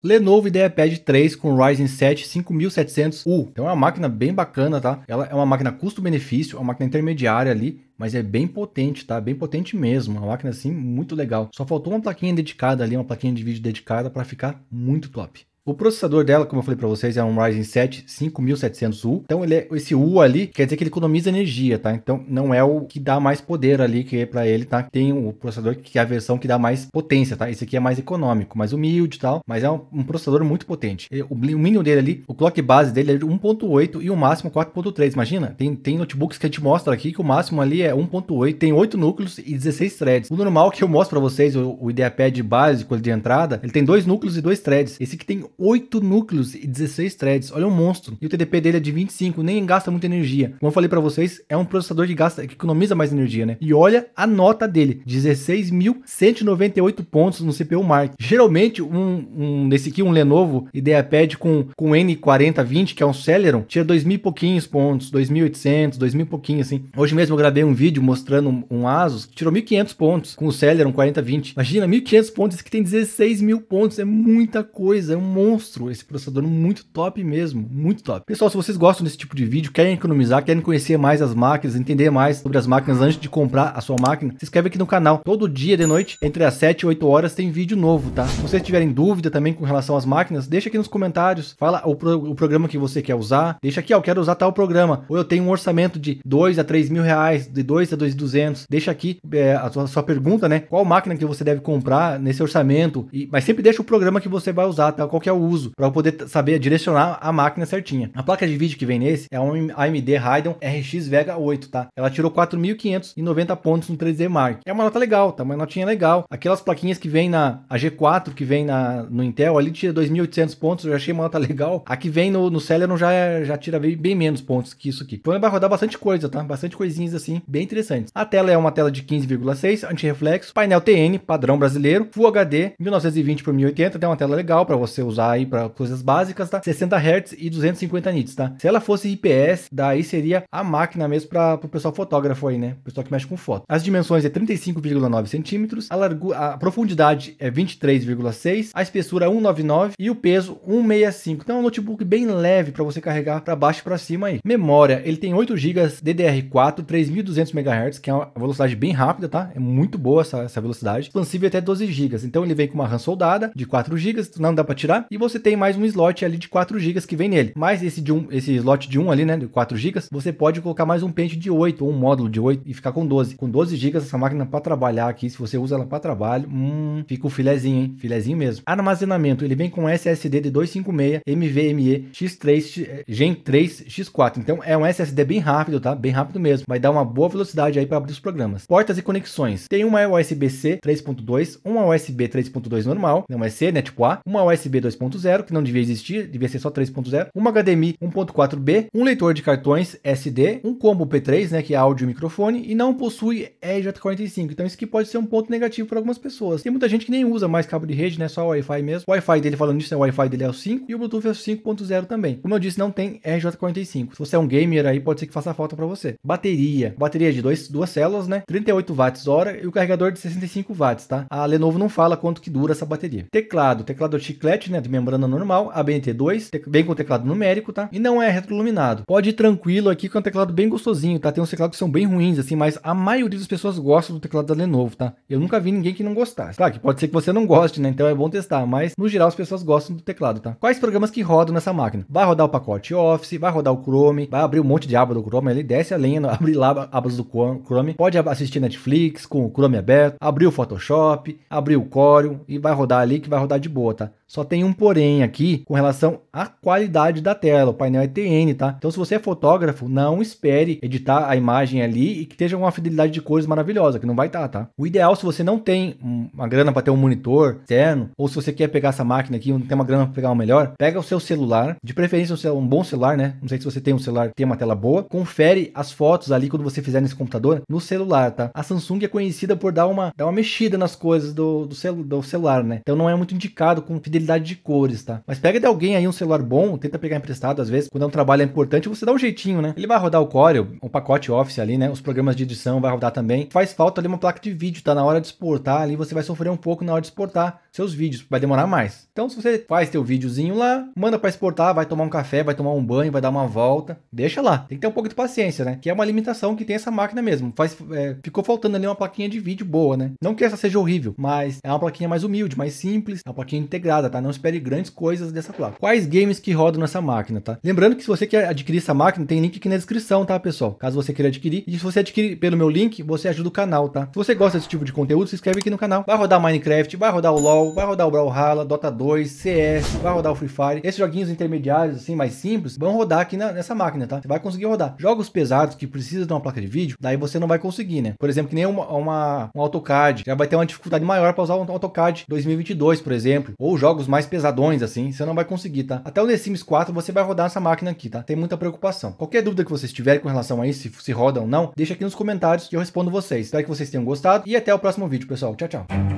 Lenovo IdeaPad 3 com Ryzen 7 5700U. Então é uma máquina bem bacana, tá? Ela é uma máquina custo-benefício, é uma máquina intermediária ali, mas é bem potente, tá? Bem potente mesmo, uma máquina assim muito legal. Só faltou uma plaquinha dedicada ali, uma plaquinha de vídeo dedicada para ficar muito top. O processador dela, como eu falei para vocês, é um Ryzen 7 5700U. Então ele é, esse U ali quer dizer que ele economiza energia, tá? Então não é o que dá mais poder ali que é para ele, tá? Tem o processador que é a versão que dá mais potência, tá? Esse aqui é mais econômico, mais humilde e tal, mas é um, um processador muito potente. o, o mínimo dele ali, o clock base dele é 1.8 e o máximo 4.3. Imagina, tem, tem notebooks que a gente mostra aqui que o máximo ali é 1.8, tem 8 núcleos e 16 threads. O normal que eu mostro para vocês, o, o IdeaPad básico de entrada, ele tem dois núcleos e dois threads. Esse que tem 8 núcleos e 16 threads. Olha um monstro. E o TDP dele é de 25, nem gasta muita energia. Como eu falei para vocês, é um processador que gasta, que economiza mais energia, né? E olha a nota dele, 16.198 pontos no CPU Mark. Geralmente um, um desse aqui, um Lenovo IdeaPad com com N4020, que é um Celeron, tinha 2000 pouquinhos pontos, 2800, 2000 pouquinhos pouquinho assim. Hoje mesmo eu gravei um vídeo mostrando um, um Asus que tirou 1500 pontos com o Celeron 4020. Imagina 1500 pontos que tem 16.000 mil pontos, é muita coisa, é um monstro monstro esse processador, muito top mesmo, muito top. Pessoal, se vocês gostam desse tipo de vídeo, querem economizar, querem conhecer mais as máquinas, entender mais sobre as máquinas antes de comprar a sua máquina, se inscreve aqui no canal. Todo dia de noite, entre as 7 e 8 horas, tem vídeo novo, tá? Se vocês tiverem dúvida também com relação às máquinas, deixa aqui nos comentários, fala o, pro, o programa que você quer usar, deixa aqui, ó, eu quero usar tal programa, ou eu tenho um orçamento de 2 a 3 mil reais, de 2 a 2,200, deixa aqui é, a, sua, a sua pergunta, né? Qual máquina que você deve comprar nesse orçamento, e, mas sempre deixa o programa que você vai usar, tá? Qual é o uso, para poder saber direcionar a máquina certinha. A placa de vídeo que vem nesse é uma AMD Ryzen RX Vega 8, tá? Ela tirou 4.590 pontos no 3D Mark. É uma nota legal, tá? Uma notinha legal. Aquelas plaquinhas que vem na a G4 que vem na no Intel ali tira 2.800 pontos, eu já achei uma nota legal. A que vem no, no Celeron já já tira bem, bem menos pontos que isso aqui. Então vai rodar bastante coisa, tá? Bastante coisinhas assim, bem interessantes. A tela é uma tela de 15,6, anti-reflexo, painel TN, padrão brasileiro, Full HD, 1920 por 1080, tem então é uma tela legal para você usar usar aí para coisas básicas, tá? 60 Hz e 250 nits, tá? Se ela fosse IPS, daí seria a máquina mesmo para o pessoal fotógrafo aí, né? O pessoal que mexe com foto. As dimensões é 35,9 centímetros, a, largu... a profundidade é 23,6, a espessura é 199 e o peso 165. Então é um notebook bem leve para você carregar para baixo e para cima aí. Memória, ele tem 8 GB DDR4, 3200 MHz, que é uma velocidade bem rápida, tá? É muito boa essa, essa velocidade. Expansível até 12 GB. Então ele vem com uma RAM soldada de 4 GB, não dá para tirar e você tem mais um slot ali de 4 GB que vem nele. Mais esse de um, esse slot de 1 ali, né, de 4 GB, você pode colocar mais um pente de 8 ou um módulo de 8 e ficar com 12. Com 12 GB essa máquina para trabalhar aqui, se você usa ela para trabalho, hum, fica o filezinho, hein? Filezinho mesmo. Armazenamento, ele vem com SSD de 256, NVMe X3 Gen 3 X4. Então é um SSD bem rápido, tá? Bem rápido mesmo. Vai dar uma boa velocidade aí para abrir os programas. Portas e conexões. Tem uma é USB-C 3.2, uma é USB 3.2 normal, não é C, né, tipo A, uma é USB 2 3.0, que não devia existir, devia ser só 3.0, uma HDMI 1.4B, um leitor de cartões SD, um combo P3, né, que é áudio e microfone, e não possui EJ45. Então isso que pode ser um ponto negativo para algumas pessoas. Tem muita gente que nem usa mais cabo de rede, né, só Wi-Fi mesmo. O Wi-Fi dele, falando nisso, né, o Wi-Fi dele é o 5 e o Bluetooth é o 5.0 também. Como eu disse, não tem EJ45. Se você é um gamer aí, pode ser que faça falta para você. Bateria. Bateria de dois, duas células, né, 38 watts hora e o carregador de 65 watts, tá? A Lenovo não fala quanto que dura essa bateria. Teclado. Teclado é chiclete, né, de membrana normal, ABNT2, bem com teclado numérico, tá? E não é retroiluminado. Pode ir tranquilo aqui, com é um teclado bem gostosinho, tá? Tem uns teclados que são bem ruins, assim, mas a maioria das pessoas gosta do teclado da Lenovo, tá? Eu nunca vi ninguém que não gostasse. Claro que pode ser que você não goste, né? Então é bom testar, mas no geral as pessoas gostam do teclado, tá? Quais programas que rodam nessa máquina? Vai rodar o pacote Office, vai rodar o Chrome, vai abrir um monte de aba do Chrome, ele desce a lenha, abre lá abas do Chrome, pode assistir Netflix com o Chrome aberto, abrir o Photoshop, abrir o Corel e vai rodar ali que vai rodar de boa, tá? Só tem um porém aqui com relação à qualidade da tela. O painel é TN, tá? Então, se você é fotógrafo, não espere editar a imagem ali e que esteja uma fidelidade de cores maravilhosa, que não vai estar, tá, tá? O ideal, se você não tem uma grana para ter um monitor externo, ou se você quer pegar essa máquina aqui, não tem uma grana para pegar um melhor, pega o seu celular, de preferência um bom celular, né? Não sei se você tem um celular que tem uma tela boa. Confere as fotos ali quando você fizer nesse computador no celular, tá? A Samsung é conhecida por dar uma, dar uma mexida nas coisas do, do, celu, do celular, né? Então, não é muito indicado com fidelidade fidelidade de cores, tá? Mas pega de alguém aí um celular bom, tenta pegar emprestado às vezes, quando é um trabalho importante, você dá um jeitinho, né? Ele vai rodar o Corel, o pacote Office ali, né? Os programas de edição vai rodar também. Faz falta ali uma placa de vídeo, tá? Na hora de exportar ali, você vai sofrer um pouco na hora de exportar seus vídeos, vai demorar mais. Então, se você faz teu videozinho lá, manda para exportar, vai tomar um café, vai tomar um banho, vai dar uma volta, deixa lá. Tem que ter um pouco de paciência, né? Que é uma limitação que tem essa máquina mesmo. Faz, é, ficou faltando ali uma plaquinha de vídeo boa, né? Não que essa seja horrível, mas é uma plaquinha mais humilde, mais simples, é uma plaquinha integrada tá? Não espere grandes coisas dessa placa. Quais games que rodam nessa máquina, tá? Lembrando que se você quer adquirir essa máquina, tem link aqui na descrição, tá, pessoal? Caso você queira adquirir. E se você adquirir pelo meu link, você ajuda o canal, tá? Se você gosta desse tipo de conteúdo, se inscreve aqui no canal. Vai rodar Minecraft, vai rodar o LoL, vai rodar o Brawlhalla, Dota 2, CS, vai rodar o Free Fire. Esses joguinhos intermediários, assim, mais simples, vão rodar aqui na, nessa máquina, tá? Você vai conseguir rodar. Jogos pesados que precisam de uma placa de vídeo, daí você não vai conseguir, né? Por exemplo, que nem uma, uma um AutoCAD. Já vai ter uma dificuldade maior para usar um AutoCAD 2022, por exemplo. Ou jogos jogos mais pesadões assim, você não vai conseguir, tá? Até o The Sims 4 você vai rodar essa máquina aqui, tá? Tem muita preocupação. Qualquer dúvida que vocês tiverem com relação a isso, se roda ou não, deixa aqui nos comentários que eu respondo vocês. Espero que vocês tenham gostado e até o próximo vídeo, pessoal. Tchau, tchau.